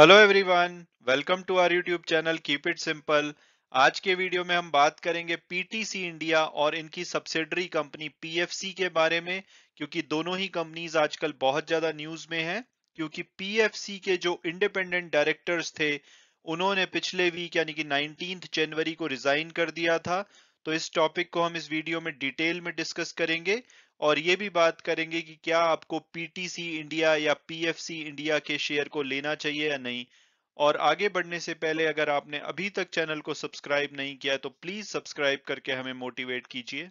hello everyone welcome to our YouTube channel keep it simple आज के video में हम बात करेंगे पीटीसी इंडिया और इनकी सब्सिडरी कंपनी पीएफसी के बारे में क्योंकि दोनों ही कंपनीज आजकल बहुत ज्यादा न्यूज में हैं क्योंकि पीएफसी के जो इंडिपेंडेंट डायरेक्टर्स थे उन्होंने पिछले वीक यानी कि 19 जनवरी को रिजाइन कर दिया था तो इस टॉपिक को हम इस वीडियो में डिटेल में डिस्कस करेंगे और ये भी बात करेंगे कि क्या आपको पीटीसी इंडिया या पीएफसी इंडिया के शेयर को लेना चाहिए या नहीं और आगे बढ़ने से पहले अगर आपने अभी तक चैनल को सब्सक्राइब नहीं किया तो प्लीज सब्सक्राइब करके हमें मोटिवेट कीजिए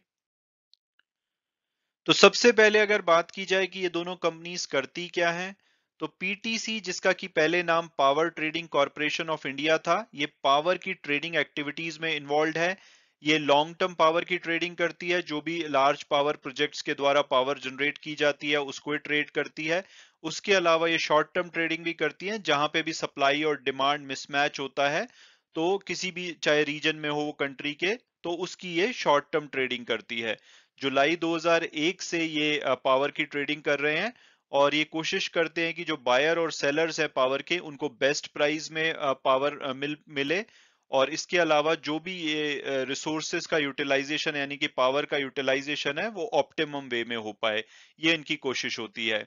तो सबसे पहले अगर बात की जाए कि ये दोनों कंपनीज करती क्या हैं तो पीटीसी जिसका कि पहले नाम power trading corporation of India था ये पावर की ट्रेडिंग एक्टिविटीज में इन्वॉल्व है ये लॉन्ग टर्म पावर की ट्रेडिंग करती है जो भी लार्ज पावर प्रोजेक्ट्स के द्वारा पावर जनरेट की जाती है उसको ट्रेड करती है उसके अलावा ये शॉर्ट टर्म ट्रेडिंग भी करती है जहां पे भी सप्लाई और डिमांड मिसमैच होता है तो किसी भी चाहे रीजन में हो वो कंट्री के तो उसकी ये शॉर्ट टर्म ट्रेडिंग करती है जुलाई 2001 से ये पावर की ट्रेडिंग कर रहे हैं और ये कोशिश करते हैं कि जो बायर और सेलर्स है पावर के उनको बेस्ट प्राइस में पावर मिल मिले और इसके अलावा जो भी ये रिसोर्सेज का यूटिलाइजेशन यानी कि पावर का यूटिलाइजेशन है वो ऑप्टिमम वे में हो पाए ये इनकी कोशिश होती है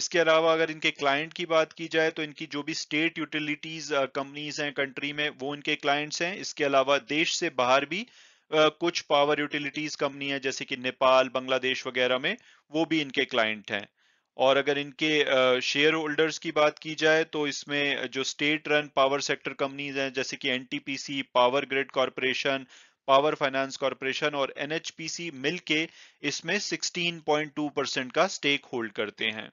इसके अलावा अगर इनके क्लाइंट की बात की जाए तो इनकी जो भी स्टेट यूटिलिटीज कंपनीज हैं कंट्री में वो इनके क्लाइंट्स हैं इसके अलावा देश से बाहर भी कुछ पावर यूटिलिटीज कंपनी है जैसे कि नेपाल बांग्लादेश वगैरह में वो भी इनके क्लाइंट हैं और अगर इनके शेयर होल्डर्स की बात की जाए तो इसमें जो state run power sector companies हैं जैसे कि NTPC power grid corporation power finance corporation और एनएचपीसी मिलके इसमें 16.2 परसेंट का स्टेक होल्ड करते हैं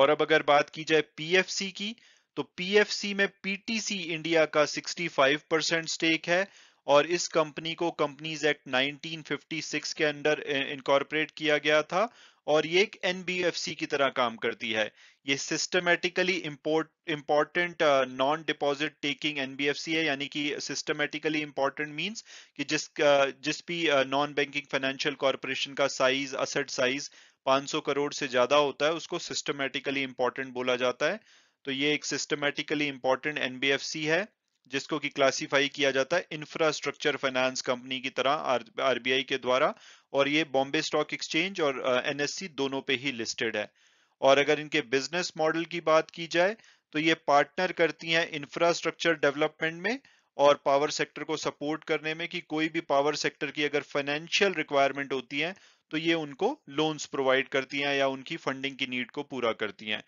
और अब अगर बात की जाए पीएफसी की तो पीएफसी में पीटीसी इंडिया का 65 परसेंट स्टेक है और इस कंपनी को कंपनीज एक्ट 1956 के अंडर इनकॉर्पोरेट किया गया था और ये एक एनबीएफसी की तरह काम करती है ये systematically import important non deposit taking NBFC है यानी कि सिस्टमेटिकली इम्पोर्टेंट मींस कि जिस uh, जिस भी नॉन बैंकिंग फाइनेंशियल कॉरपोरेशन का साइज असेट साइज 500 करोड़ से ज्यादा होता है उसको सिस्टमेटिकली इम्पोर्टेंट बोला जाता है तो ये एक सिस्टमेटिकली इम्पोर्टेंट एनबीएफसी है जिसको कि क्लासिफाई किया जाता है इंफ्रास्ट्रक्चर फाइनेंस कंपनी की तरह आरबीआई के द्वारा और ये बॉम्बे स्टॉक एक्सचेंज और एनएससी दोनों पे ही लिस्टेड है और अगर इनके बिजनेस मॉडल की बात की जाए तो ये पार्टनर करती हैं इंफ्रास्ट्रक्चर डेवलपमेंट में और पावर सेक्टर को सपोर्ट करने में कि कोई भी पावर सेक्टर की अगर फाइनेंशियल रिक्वायरमेंट होती है तो ये उनको लोन्स प्रोवाइड करती हैं या उनकी फंडिंग की नीड को पूरा करती हैं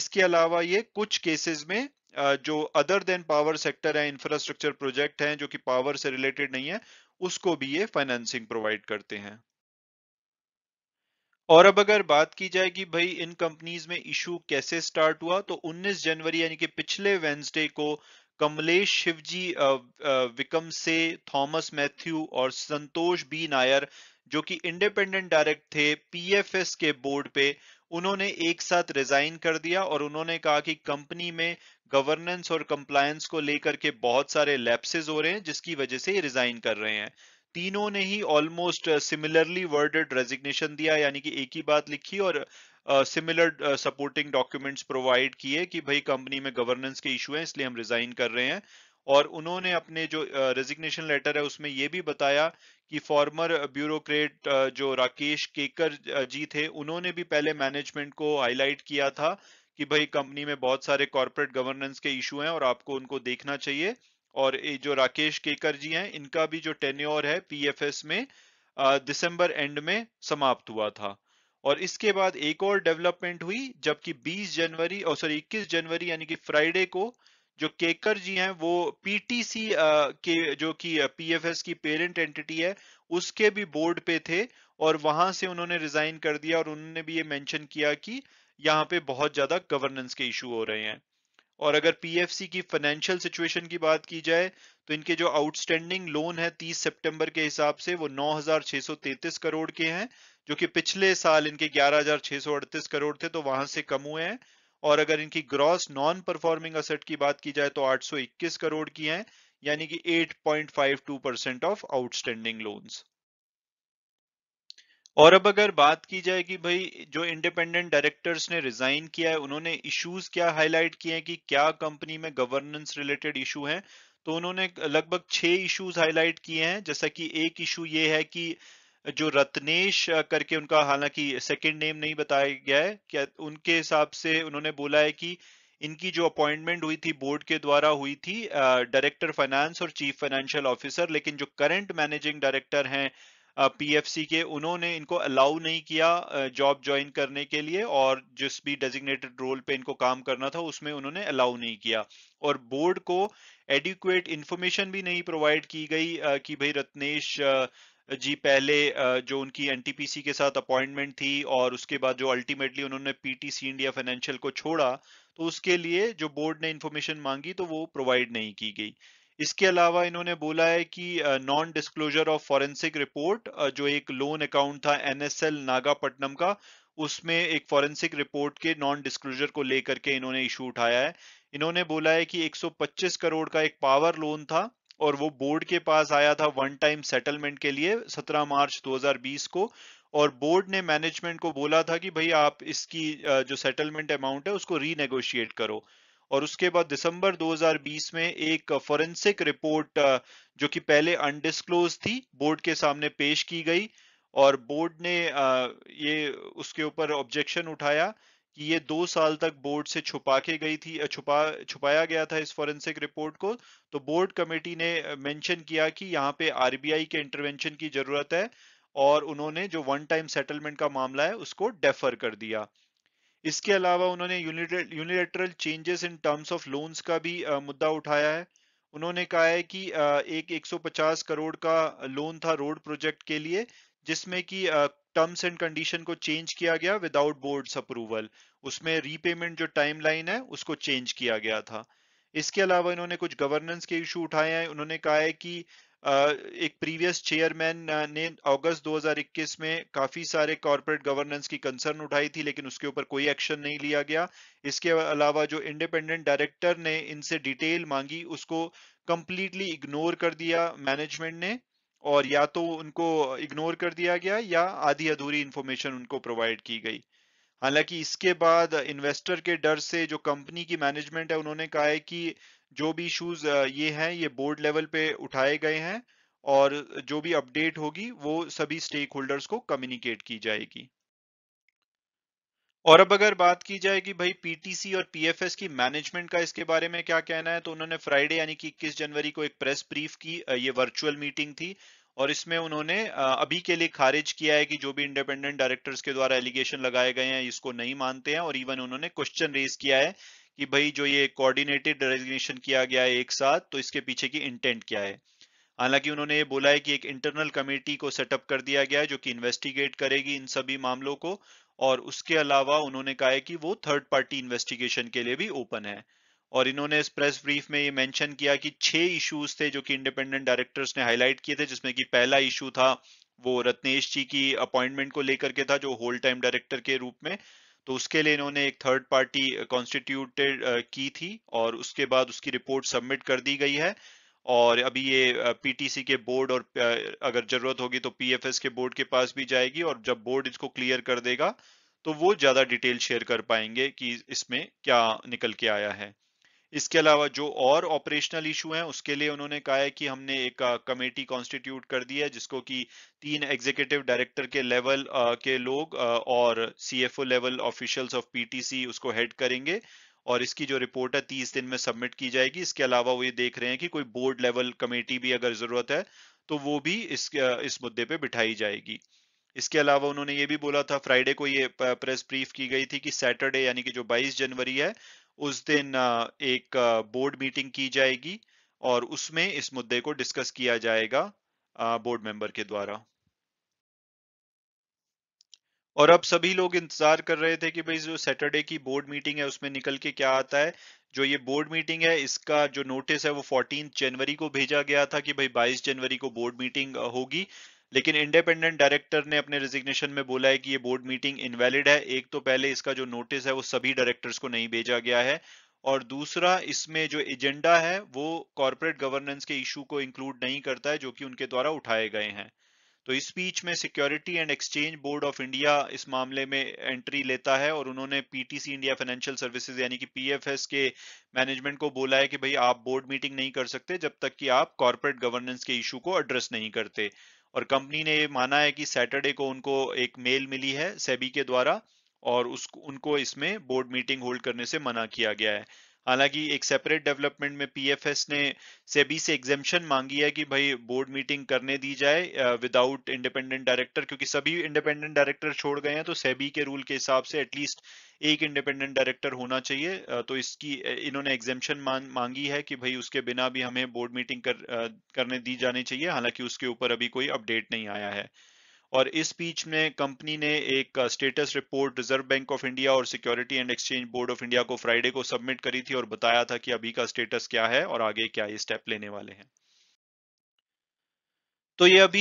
इसके अलावा ये कुछ केसेस में जो अदर देन पावर सेक्टर है इंफ्रास्ट्रक्चर प्रोजेक्ट हैं जो कि पावर से रिलेटेड नहीं है उसको भी ये फाइनेंसिंग प्रोवाइड करते हैं और अब अगर बात की जाएगी भाई इन कंपनीज में इशू कैसे स्टार्ट हुआ तो 19 जनवरी यानी कि पिछले वेंसडे को कमलेश शिवजी विकम से थॉमस मैथ्यू और संतोष बी नायर जो कि इंडिपेंडेंट डायरेक्ट थे पीएफएस के बोर्ड पे उन्होंने एक साथ रिजाइन कर दिया और उन्होंने कहा कि कंपनी में गवर्नेंस और कंप्लायंस को लेकर के बहुत सारे लैप्सेज हो रहे हैं जिसकी वजह से ये रिजाइन कर रहे हैं तीनों ने ही ऑलमोस्ट सिमिलरली वर्डेड रेजिग्नेशन दिया यानी कि एक ही बात लिखी और सिमिलर सपोर्टिंग डॉक्यूमेंट्स प्रोवाइड किए कि भाई कंपनी में गवर्नेंस के इशू हैं इसलिए हम रिजाइन कर रहे हैं और उन्होंने अपने जो रेजिग्नेशन uh, लेटर है उसमें यह भी बताया कि फॉर्मर ब्यूरोक्रेट uh, जो राकेश केकर uh, जी थे उन्होंने भी पहले मैनेजमेंट को हाईलाइट किया था कि भाई कंपनी में बहुत सारे कॉरपोरेट गवर्नेंस के इशू हैं और आपको उनको देखना चाहिए और ये जो राकेश केकर जी हैं इनका भी जो टेन्योर है पीएफएस में दिसंबर एंड में समाप्त हुआ था और इसके बाद एक और डेवलपमेंट हुई जबकि 20 जनवरी और सॉरी 21 जनवरी यानी कि फ्राइडे को जो केकर जी हैं वो पीटीसी के जो कि पीएफएस की पेरेंट एंटिटी है उसके भी बोर्ड पे थे और वहां से उन्होंने रिजाइन कर दिया और उन्होंने भी ये मेंशन किया कि यहाँ पे बहुत ज्यादा गवर्नेंस के इशू हो रहे हैं और अगर पीएफसी की फाइनेंशियल सिचुएशन की बात की जाए तो इनके जो आउटस्टैंडिंग लोन है 30 सितंबर के हिसाब से वो 9,633 करोड़ के हैं जो कि पिछले साल इनके 11,638 करोड़ थे तो वहां से कम हुए हैं और अगर इनकी ग्रॉस नॉन परफॉर्मिंग असेट की बात की जाए तो 821 करोड़ की है यानी कि 8.52 परसेंट ऑफ आउटस्टैंडिंग लोन्स और अब अगर बात की जाए कि भाई जो इंडिपेंडेंट डायरेक्टर्स ने रिजाइन किया है उन्होंने इश्यूज क्या हाईलाइट किए हैं कि क्या कंपनी में गवर्नेंस रिलेटेड इशू हैं तो उन्होंने लगभग छह इश्यूज हाईलाइट किए हैं जैसा कि एक इशू ये है कि जो रत्नेश करके उनका हालांकि सेकेंड नेम नहीं बताया गया है क्या उनके हिसाब से उन्होंने बोला है कि इनकी जो अपॉइंटमेंट हुई थी बोर्ड के द्वारा हुई थी डायरेक्टर फाइनेंस और चीफ फाइनेंशियल ऑफिसर लेकिन जो करंट मैनेजिंग डायरेक्टर हैं पीएफसी के उन्होंने इनको अलाउ नहीं किया जॉब ज्वाइन करने के लिए और जिस भी डेजिग्नेटेड रोल पे इनको काम करना था उसमें उन्होंने अलाउ नहीं किया और बोर्ड को एडिक्वेट इंफॉर्मेशन भी नहीं प्रोवाइड की गई कि भाई रत्नेश जी पहले जो उनकी एनटीपीसी के साथ अपॉइंटमेंट थी और उसके बाद जो अल्टीमेटली उन्होंने पीटीसी इंडिया फाइनेंशियल को छोड़ा तो उसके लिए जो बोर्ड ने इन्फॉर्मेशन मांगी तो वो प्रोवाइड नहीं की गई इसके अलावा इन्होंने बोला है कि non disclosure of forensic report जो एक लोन अकाउंट था एनएसएल नागापट्टनम का उसमें एक फॉरेंसिक रिपोर्ट के नॉन डिस्क्लोजर को लेकर के इन्होंने इशू उठाया है इन्होंने बोला है कि 125 करोड़ का एक पावर लोन था और वो बोर्ड के पास आया था वन टाइम सेटलमेंट के लिए 17 मार्च 2020 को और बोर्ड ने मैनेजमेंट को बोला था कि भाई आप इसकी जो सेटलमेंट अमाउंट है उसको रीनेगोशिएट करो और उसके बाद दिसंबर 2020 में एक फॉरेंसिक रिपोर्ट जो कि पहले अनडिस्क्लोज थी बोर्ड के सामने पेश की गई और बोर्ड ने ये उसके ऊपर ऑब्जेक्शन उठाया कि ये दो साल तक बोर्ड से छुपा के गई थी छुपा छुपाया गया था इस फोरेंसिक रिपोर्ट को तो बोर्ड कमेटी ने मेंशन किया कि यहाँ पे आरबीआई के इंटरवेंशन की जरूरत है और उन्होंने जो वन टाइम सेटलमेंट का मामला है उसको डेफर कर दिया इसके अलावा उन्होंने unilateral changes in terms of loans का भी आ, मुद्दा उठाया है उन्होंने कहा है कि आ, एक 150 करोड़ का लोन था रोड प्रोजेक्ट के लिए जिसमें कि टर्म्स एंड कंडीशन को चेंज किया गया विदाउट बोर्ड अप्रूवल उसमें रीपेमेंट जो टाइमलाइन है उसको चेंज किया गया था इसके अलावा इन्होंने कुछ गवर्नेंस के इशू उठाए हैं उन्होंने कहा है कि एक प्रीवियस चेयरमैन ने अगस्त 2021 में काफी सारे कॉरपोरेट गवर्नेंस की कंसर्न उठाई थी लेकिन उसके ऊपर कोई एक्शन नहीं लिया गया इसके अलावा जो इंडिपेंडेंट डायरेक्टर ने इनसे डिटेल मांगी उसको कंप्लीटली इग्नोर कर दिया मैनेजमेंट ने और या तो उनको इग्नोर कर दिया गया या आधी अधूरी इंफॉर्मेशन उनको प्रोवाइड की गई हालांकि इसके बाद इन्वेस्टर के डर से जो कंपनी की मैनेजमेंट है उन्होंने कहा है कि जो भी इशूज ये हैं ये बोर्ड लेवल पे उठाए गए हैं और जो भी अपडेट होगी वो सभी स्टेक होल्डर्स को कम्युनिकेट की जाएगी और अब अगर बात की जाए कि भाई पीटीसी और पीएफएस की मैनेजमेंट का इसके बारे में क्या कहना है तो उन्होंने फ्राइडे यानी कि 21 जनवरी को एक प्रेस ब्रीफ की ये वर्चुअल मीटिंग थी और इसमें उन्होंने अभी के लिए खारिज किया है कि जो भी इंडिपेंडेंट डायरेक्टर्स के द्वारा एलिगेशन लगाए गए हैं इसको नहीं मानते हैं और इवन उन्होंने क्वेश्चन रेज किया है कि भाई जो ये कोऑर्डिनेटेड डेजिग्नेशन किया गया है एक साथ तो इसके पीछे की इंटेंट क्या है हालांकि उन्होंने ये बोला है कि एक इंटरनल कमेटी को सेटअप कर दिया गया है जो कि इन्वेस्टिगेट करेगी इन सभी मामलों को और उसके अलावा उन्होंने कहा है कि वो थर्ड पार्टी इन्वेस्टिगेशन के लिए भी ओपन है और इन्होंने इस प्रेस ब्रीफ में ये मेंशन किया कि छह इश्यूज थे जो कि इंडिपेंडेंट डायरेक्टर्स ने हाईलाइट किए थे जिसमें कि पहला इशू था वो रत्नेश जी की अपॉइंटमेंट को लेकर के था जो होल टाइम डायरेक्टर के रूप में तो उसके लिए इन्होंने एक थर्ड पार्टी कॉन्स्टिट्यूटेड की थी और उसके बाद उसकी रिपोर्ट सबमिट कर दी गई है और अभी ये पीटीसी के बोर्ड और अगर जरूरत होगी तो पीएफएस के बोर्ड के पास भी जाएगी और जब बोर्ड इसको क्लियर कर देगा तो वो ज्यादा डिटेल शेयर कर पाएंगे कि इसमें क्या निकल के आया है इसके अलावा जो और ऑपरेशनल इशू हैं उसके लिए उन्होंने कहा है कि हमने एक कमेटी कॉन्स्टिट्यूट कर दी है जिसको कि तीन एग्जीक्यूटिव डायरेक्टर के लेवल के लोग और CFO level officials of PTC उसको हेड करेंगे और इसकी जो रिपोर्ट है तीस दिन में सबमिट की जाएगी इसके अलावा वो ये देख रहे हैं कि कोई बोर्ड लेवल कमेटी भी अगर जरूरत है तो वो भी इस इस मुद्दे पर बिठाई जाएगी इसके अलावा उन्होंने ये भी बोला था फ्राइडे को ये प्रेस ब्रीफ की गई थी कि सैटरडे यानी कि जो 22 जनवरी है उस दिन एक बोर्ड मीटिंग की जाएगी और उसमें इस मुद्दे को डिस्कस किया जाएगा बोर्ड मेंबर के द्वारा और अब सभी लोग इंतजार कर रहे थे कि भाई जो सैटरडे की बोर्ड मीटिंग है उसमें निकल के क्या आता है जो ये बोर्ड मीटिंग है इसका जो नोटिस है वो 14 जनवरी को भेजा गया था कि भाई 22 जनवरी को बोर्ड मीटिंग होगी लेकिन इंडिपेंडेंट डायरेक्टर ने अपने रेजिग्नेशन में बोला है कि ये बोर्ड मीटिंग इनवैलिड है एक तो पहले इसका जो नोटिस है वो सभी डायरेक्टर्स को नहीं भेजा गया है और दूसरा इसमें जो एजेंडा है वो कॉरपोरेट गवर्नेंस के इशू को इंक्लूड नहीं करता है जो कि उनके द्वारा उठाए गए हैं तो इस स्पीच में security and exchange board of India इस मामले में एंट्री लेता है और उन्होंने पीटीसी इंडिया फाइनेंशियल सर्विसेज यानी कि पीएफएस के मैनेजमेंट को बोला है कि भाई आप बोर्ड मीटिंग नहीं कर सकते जब तक कि आप कॉर्पोरेट गवर्नेंस के इशू को एड्रेस नहीं करते और कंपनी ने ये माना है कि सैटरडे को उनको एक मेल मिली है सेबी के द्वारा और उस उनको इसमें बोर्ड मीटिंग होल्ड करने से मना किया गया है हालांकि एक सेपरेट डेवलपमेंट में पीएफएस ने सेबी से एग्जेम्पन मांगी है कि भाई बोर्ड मीटिंग करने दी जाए विदाउट इंडिपेंडेंट डायरेक्टर क्योंकि सभी इंडिपेंडेंट डायरेक्टर छोड़ गए हैं तो सेबी के रूल के हिसाब से एटलीस्ट एक इंडिपेंडेंट डायरेक्टर होना चाहिए तो इसकी इन्होंने एग्जेम्पन मांगी है कि भाई उसके बिना भी हमें बोर्ड मीटिंग कर, करने दी जानी चाहिए हालांकि उसके ऊपर अभी कोई अपडेट नहीं आया है और इस बीच में कंपनी ने एक status report reserve bank of India और security and exchange board of India को फ्राइडे को सबमिट करी थी और बताया था कि अभी का स्टेटस क्या है और आगे क्या ये स्टेप लेने वाले हैं तो ये अभी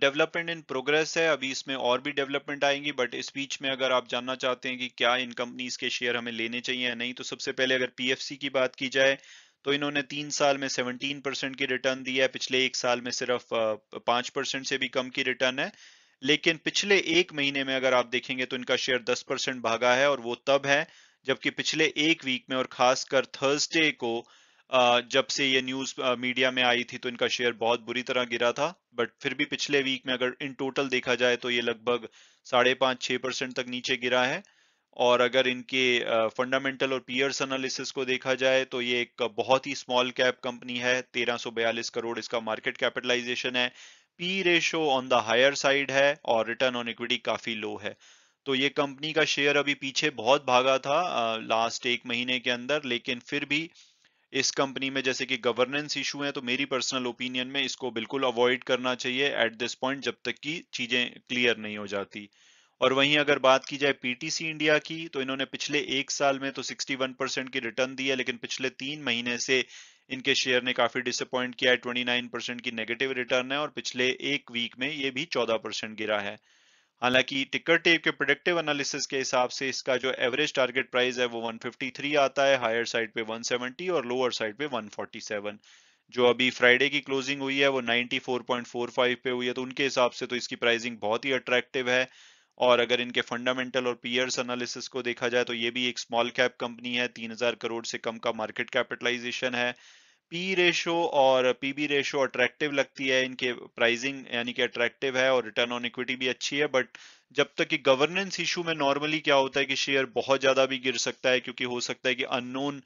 डेवलपमेंट इन प्रोग्रेस है अभी इसमें और भी डेवलपमेंट आएंगी बट इस बीच में अगर आप जानना चाहते हैं कि क्या इन कंपनीज के शेयर हमें लेने चाहिए या नहीं तो सबसे पहले अगर पीएफसी की बात की जाए तो इन्होंने तीन साल में 17 परसेंट की रिटर्न दी है पिछले एक साल में सिर्फ पांच परसेंट से भी कम की रिटर्न है लेकिन पिछले एक महीने में अगर आप देखेंगे तो इनका शेयर दस परसेंट भागा है और वो तब है जबकि पिछले एक वीक में और खासकर थर्सडे को जब से ये न्यूज मीडिया में आई थी तो इनका शेयर बहुत बुरी तरह गिरा था बट फिर भी पिछले वीक में अगर इन टोटल देखा जाए तो ये लगभग साढ़े पांच छह परसेंट तक नीचे गिरा है और अगर इनके फंडामेंटल और पीयर्स एनालिसिस को देखा जाए तो ये एक बहुत ही स्मॉल कैप कंपनी है 1342 करोड़ इसका मार्केट कैपिटलाइजेशन है P ratio on the higher side है और रिटर्न ऑन इक्विटी काफ़ी लो है तो ये कंपनी का शेयर अभी पीछे बहुत भागा था लास्ट एक महीने के अंदर लेकिन फिर भी इस कंपनी में जैसे कि गवर्नेंस इशू है तो मेरी पर्सनल ओपिनियन में इसको बिल्कुल अवॉइड करना चाहिए एट दिस पॉइंट जब तक की चीजें क्लियर नहीं हो जाती और वहीं अगर बात की जाए पीटीसी इंडिया की तो इन्होंने पिछले एक साल में तो 61 परसेंट की रिटर्न दी है लेकिन पिछले तीन महीने से इनके शेयर ने काफी डिसअपॉइंट किया है ट्वेंटी परसेंट की नेगेटिव रिटर्न है और पिछले एक वीक में ये भी 14 परसेंट गिरा है हालांकि टिकर टेप के प्रोडक्टिव एनालिसिस के हिसाब से इसका जो एवरेज टारगेट प्राइस है वो 153 आता है हायर साइड पे 170 और लोअर साइड पे 147 जो अभी फ्राइडे की क्लोजिंग हुई है वो 94.45 पे हुई है तो उनके हिसाब से तो इसकी प्राइसिंग बहुत ही अट्रैक्टिव है और अगर इनके फंडामेंटल और पीयर्स एनालिसिस को देखा जाए तो ये भी एक स्मॉल कैप कंपनी है तीन करोड़ से कम का मार्केट कैपिटलाइजेशन है पी रेशो और पीबी रेशो अट्रैक्टिव लगती है इनके प्राइसिंग यानी कि अट्रैक्टिव है और रिटर्न ऑन इक्विटी भी अच्छी है बट जब तक कि गवर्नेंस इशू में नॉर्मली क्या होता है कि शेयर बहुत ज्यादा भी गिर सकता है क्योंकि हो सकता है कि अननोन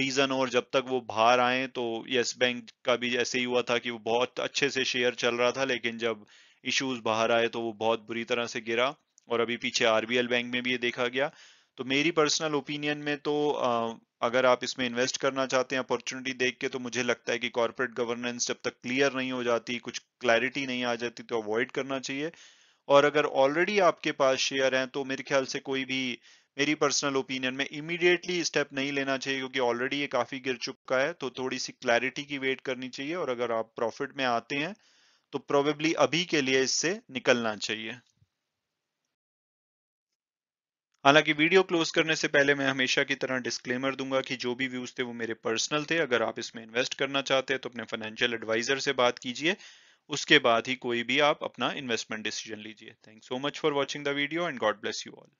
रीजन और जब तक वो बाहर आए तो यस बैंक का भी ऐसे ही हुआ था कि वो बहुत अच्छे से शेयर चल रहा था लेकिन जब इश्यूज बाहर आए तो वो बहुत बुरी तरह से गिरा और अभी पीछे आरबीएल बैंक में भी ये देखा गया तो मेरी पर्सनल ओपिनियन में तो अगर आप इसमें इन्वेस्ट करना चाहते हैं अपॉर्चुनिटी देख के तो मुझे लगता है कि कॉर्पोरेट गवर्नेंस जब तक क्लियर नहीं हो जाती कुछ क्लैरिटी नहीं आ जाती तो अवॉइड करना चाहिए और अगर ऑलरेडी आपके पास शेयर हैं तो मेरे ख्याल से कोई भी मेरी पर्सनल ओपिनियन में इमीडिएटली स्टेप नहीं लेना चाहिए क्योंकि ऑलरेडी ये काफी गिर चुका है तो थोड़ी सी क्लैरिटी की वेट करनी चाहिए और अगर आप प्रॉफिट में आते हैं तो प्रोबेबली अभी के लिए इससे निकलना चाहिए हालांकि वीडियो क्लोज करने से पहले मैं हमेशा की तरह डिस्क्लेमर दूंगा कि जो भी व्यूज थे वो मेरे पर्सनल थे अगर आप इसमें इन्वेस्ट करना चाहते हैं तो अपने फाइनेंशियल एडवाइजर से बात कीजिए उसके बाद ही कोई भी आप अपना इन्वेस्टमेंट डिसीजन लीजिए thank so much for watching the video and God bless you all